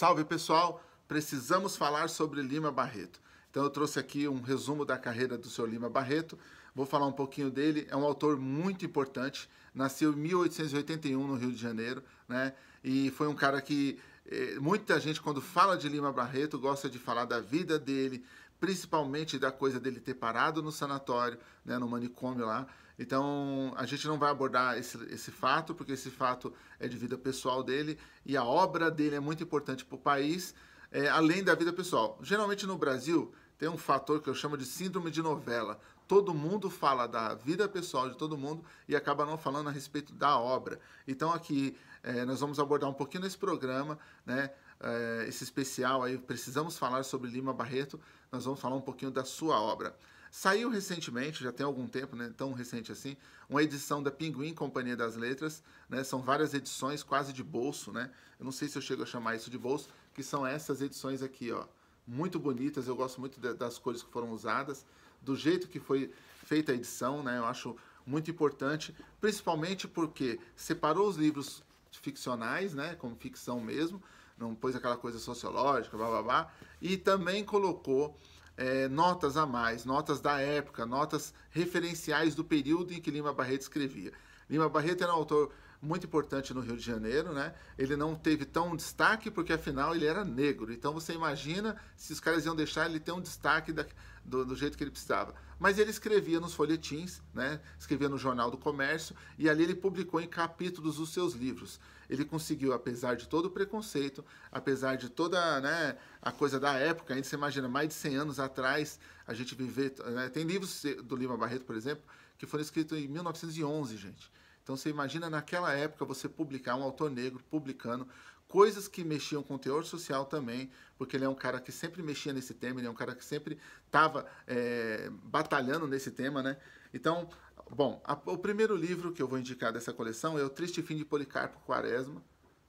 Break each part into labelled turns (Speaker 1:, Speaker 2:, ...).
Speaker 1: Salve pessoal, precisamos falar sobre Lima Barreto. Então eu trouxe aqui um resumo da carreira do seu Lima Barreto. Vou falar um pouquinho dele. É um autor muito importante. Nasceu em 1881 no Rio de Janeiro, né? E foi um cara que eh, muita gente quando fala de Lima Barreto gosta de falar da vida dele, principalmente da coisa dele ter parado no sanatório, né, no manicômio lá, então, a gente não vai abordar esse, esse fato, porque esse fato é de vida pessoal dele e a obra dele é muito importante para o país, é, além da vida pessoal. Geralmente no Brasil tem um fator que eu chamo de síndrome de novela. Todo mundo fala da vida pessoal de todo mundo e acaba não falando a respeito da obra. Então, aqui é, nós vamos abordar um pouquinho nesse programa, né? É, esse especial aí, precisamos falar sobre Lima Barreto. Nós vamos falar um pouquinho da sua obra. Saiu recentemente, já tem algum tempo, né, tão recente assim, uma edição da Pinguim Companhia das Letras, né, são várias edições quase de bolso, né, eu não sei se eu chego a chamar isso de bolso, que são essas edições aqui, ó, muito bonitas, eu gosto muito de, das cores que foram usadas, do jeito que foi feita a edição, né, eu acho muito importante, principalmente porque separou os livros ficcionais, né, como ficção mesmo, não pôs aquela coisa sociológica, blá blá blá, e também colocou é, notas a mais, notas da época, notas referenciais do período em que Lima Barreto escrevia. Lima Barreto era um autor muito importante no Rio de Janeiro, né? Ele não teve tão destaque porque afinal ele era negro. Então você imagina se os caras iam deixar ele ter um destaque da, do, do, jeito que ele precisava. Mas ele escrevia nos folhetins, né? Escrevia no Jornal do Comércio e ali ele publicou em capítulos os seus livros. Ele conseguiu, apesar de todo o preconceito, apesar de toda né, a coisa da época, ainda você imagina mais de 100 anos atrás a gente viver, né? Tem livros do Lima Barreto, por exemplo, que foram escritos em 1911, gente. Então você imagina naquela época você publicar um autor negro publicando coisas que mexiam com o teor social também, porque ele é um cara que sempre mexia nesse tema, ele é um cara que sempre estava é, batalhando nesse tema, né? Então, bom, a, o primeiro livro que eu vou indicar dessa coleção é O Triste Fim de Policarpo Quaresma,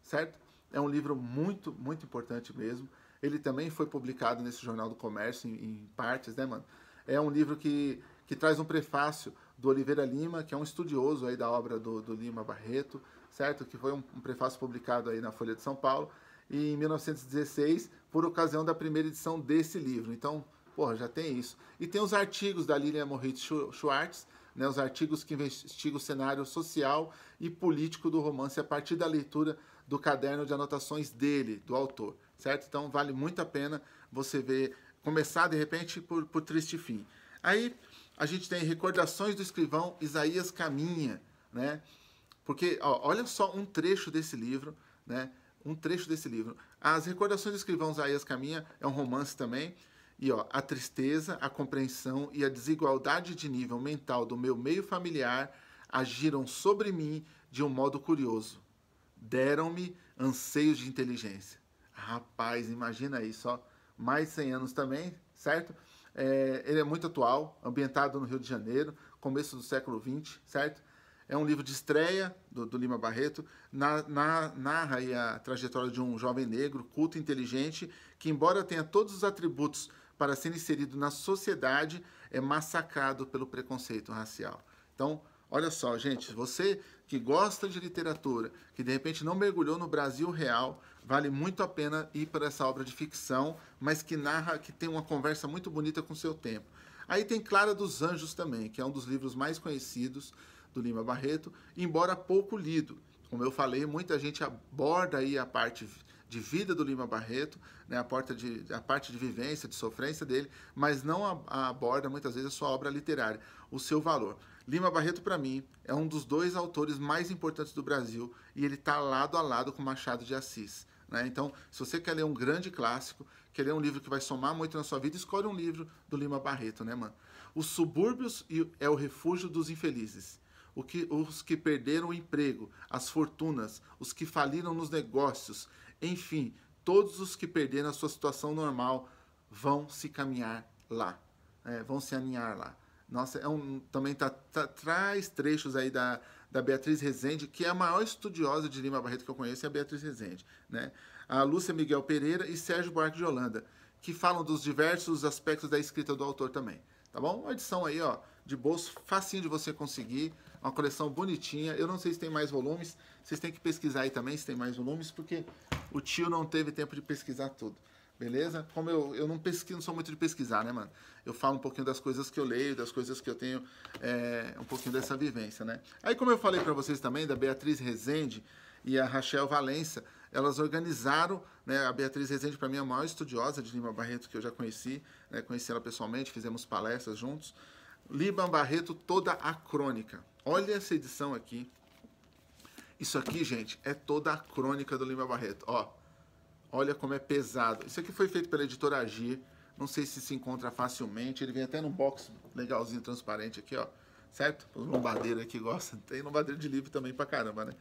Speaker 1: certo? É um livro muito, muito importante mesmo. Ele também foi publicado nesse Jornal do Comércio em, em partes, né, mano? É um livro que, que traz um prefácio do Oliveira Lima, que é um estudioso aí da obra do, do Lima Barreto, certo? Que foi um, um, prefácio publicado aí na Folha de São Paulo e em 1916, por ocasião da primeira edição desse livro. Então, porra, já tem isso. E tem os artigos da Lilian Moritz Schwartz, né, os artigos que investigam o cenário social e político do romance a partir da leitura do caderno de anotações dele, do autor, certo? Então vale muito a pena você ver, começar de repente por, por Triste Fim. Aí a gente tem recordações do escrivão Isaías Caminha, né? Porque, ó, olha só um trecho desse livro, né? Um trecho desse livro. As recordações do escrivão Isaías Caminha é um romance também. E ó, a tristeza, a compreensão e a desigualdade de nível mental do meu meio familiar agiram sobre mim de um modo curioso. Deram-me anseios de inteligência. Rapaz, imagina isso, ó. Mais de 100 anos também, certo? É, ele é muito atual, ambientado no Rio de Janeiro, começo do século XX, certo? É um livro de estreia do, do Lima Barreto, na, na, narra a trajetória de um jovem negro, culto e inteligente, que, embora tenha todos os atributos para ser inserido na sociedade, é massacrado pelo preconceito racial. Então, olha só, gente, você que gosta de literatura, que de repente não mergulhou no Brasil real, vale muito a pena ir para essa obra de ficção, mas que narra, que tem uma conversa muito bonita com seu tempo. Aí tem Clara dos Anjos também, que é um dos livros mais conhecidos do Lima Barreto, embora pouco lido. Como eu falei, muita gente aborda aí a parte de vida do Lima Barreto, né, a, porta de, a parte de vivência, de sofrência dele, mas não a, a aborda muitas vezes a sua obra literária, o seu valor. Lima Barreto, para mim, é um dos dois autores mais importantes do Brasil e ele está lado a lado com Machado de Assis. Né? Então, se você quer ler um grande clássico, quer ler um livro que vai somar muito na sua vida, escolhe um livro do Lima Barreto, né, mano? Os subúrbios é o refúgio dos infelizes. Que, os que perderam o emprego, as fortunas, os que faliram nos negócios, enfim, todos os que perderam a sua situação normal vão se caminhar lá, é, vão se aninhar lá. Nossa, é um, também tá, tá, traz trechos aí da, da Beatriz Rezende, que é a maior estudiosa de Lima Barreto que eu conheço, é a Beatriz Rezende, né? A Lúcia Miguel Pereira e Sérgio Buarque de Holanda, que falam dos diversos aspectos da escrita do autor também, tá bom? Uma edição aí, ó, de bolso, facinho de você conseguir, uma coleção bonitinha. Eu não sei se tem mais volumes, vocês têm que pesquisar aí também se tem mais volumes, porque o tio não teve tempo de pesquisar tudo. Beleza? Como eu, eu não pesquiso, não sou muito de pesquisar, né, mano? Eu falo um pouquinho das coisas que eu leio, das coisas que eu tenho, é, um pouquinho dessa vivência, né? Aí, como eu falei para vocês também, da Beatriz Rezende e a Rachel Valença, elas organizaram, né, a Beatriz Rezende para mim é a maior estudiosa de Lima Barreto que eu já conheci, né, conheci ela pessoalmente, fizemos palestras juntos. Liban Barreto, toda a crônica. Olha essa edição aqui. Isso aqui, gente, é toda a crônica do Lima Barreto. Ó, Olha como é pesado. Isso aqui foi feito pela editora Agir. Não sei se se encontra facilmente. Ele vem até num box legalzinho, transparente aqui, ó. Certo? Os lombadeiros aqui gostam. Tem lombadeiro de livro também pra caramba, né?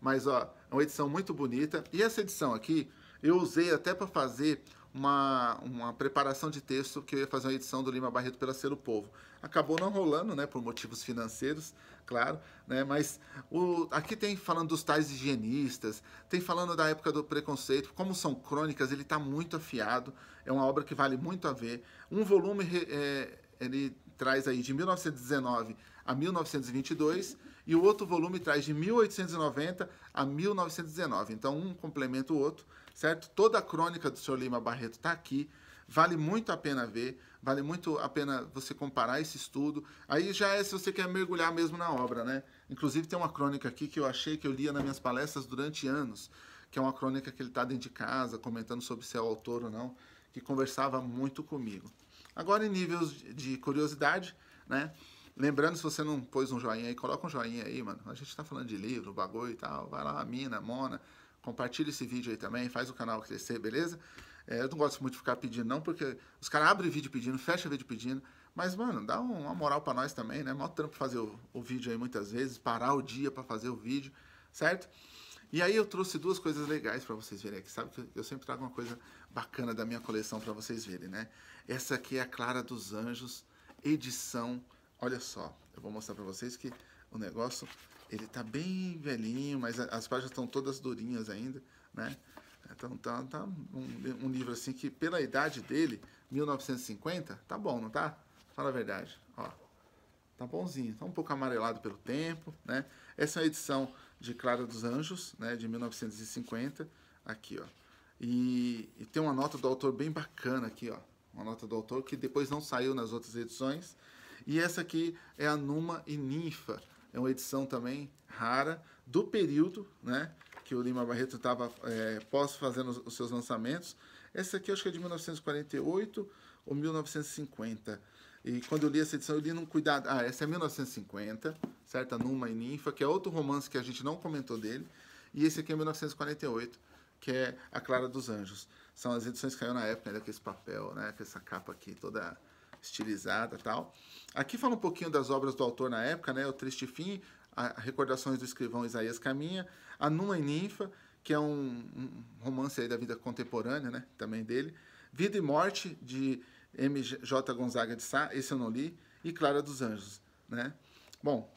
Speaker 1: Mas, ó, é uma edição muito bonita. E essa edição aqui, eu usei até para fazer uma, uma preparação de texto que eu ia fazer uma edição do Lima Barreto pela o Povo. Acabou não rolando, né, por motivos financeiros, claro, né, mas o, aqui tem falando dos tais higienistas, tem falando da época do preconceito, como são crônicas, ele está muito afiado, é uma obra que vale muito a ver. Um volume, é, ele traz aí de 1919 a 1922 e o outro volume traz de 1890 a 1919. Então um complementa o outro, certo? Toda a crônica do Sr. Lima Barreto está aqui. Vale muito a pena ver, vale muito a pena você comparar esse estudo. Aí já é se você quer mergulhar mesmo na obra, né? Inclusive tem uma crônica aqui que eu achei que eu lia nas minhas palestras durante anos, que é uma crônica que ele está dentro de casa, comentando sobre se é o autor ou não, que conversava muito comigo. Agora em níveis de curiosidade, né? Lembrando, se você não pôs um joinha aí, coloca um joinha aí, mano. A gente tá falando de livro, bagulho e tal. Vai lá, mina, mona. Compartilha esse vídeo aí também, faz o canal crescer, beleza? É, eu não gosto muito de ficar pedindo, não, porque os caras abrem vídeo pedindo, fecha vídeo pedindo. Mas, mano, dá uma moral para nós também, né? Mó trampo fazer o, o vídeo aí muitas vezes, parar o dia para fazer o vídeo, certo? E aí eu trouxe duas coisas legais para vocês verem aqui. Sabe que eu sempre trago uma coisa bacana da minha coleção para vocês verem, né? Essa aqui é a Clara dos Anjos, edição Olha só, eu vou mostrar para vocês que o negócio ele tá bem velhinho, mas as páginas estão todas durinhas ainda, né? Então tá, tá um, um, livro assim que pela idade dele, 1950, tá bom, não tá? Fala a verdade, ó. Tá bonzinho, tá um pouco amarelado pelo tempo, né? Essa é a edição de Clara dos Anjos, né, de 1950, aqui, ó. E, e tem uma nota do autor bem bacana aqui, ó. Uma nota do autor que depois não saiu nas outras edições, e essa aqui é a Numa e Ninfa. É uma edição também rara do período, né? Que o Lima Barreto estava é, pós fazendo os, seus lançamentos. Essa aqui eu acho que é de 1948 ou 1950. E quando eu li essa edição, eu li num cuidado. Ah, essa é 1950, certo? A Numa e Ninfa, que é outro romance que a gente não comentou dele. E esse aqui é 1948, que é A Clara dos Anjos. São as edições que caiu na época, né, com esse papel, né? Com essa capa aqui toda estilizada tal. Aqui fala um pouquinho das obras do autor na época, né? O Triste Fim, Recordações do Escrivão Isaías Caminha, A Numa e Ninfa, que é um, um romance da vida contemporânea, né? Também dele. Vida e Morte, de M.J. Gonzaga de Sá, esse eu não li, e Clara dos Anjos, né? Bom,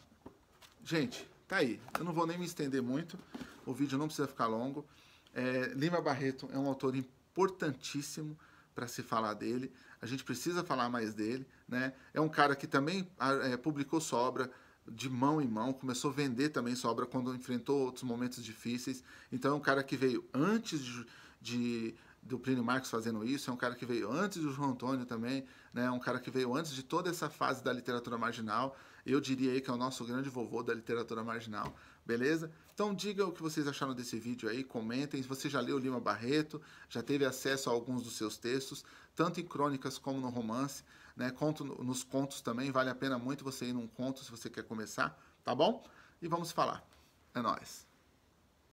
Speaker 1: gente, tá aí. Eu não vou nem me estender muito, o vídeo não precisa ficar longo. É, Lima Barreto é um autor importantíssimo, para se falar dele. A gente precisa falar mais dele, né? É um cara que também ah, é, publicou sobra obra de mão em mão, começou a vender também sobra obra quando enfrentou outros momentos difíceis. Então é um cara que veio antes de, de do Plínio Marcos fazendo isso, é um cara que veio antes do João Antônio também, né? É um cara que veio antes de toda essa fase da literatura marginal. Eu diria aí que é o nosso grande vovô da literatura marginal. Beleza? Então diga o que vocês acharam desse vídeo aí, comentem. Se você já leu Lima Barreto, já teve acesso a alguns dos seus textos, tanto em crônicas como no romance, né? Conto, nos contos também, vale a pena muito você ir num conto se você quer começar, tá bom? E vamos falar. É nóis!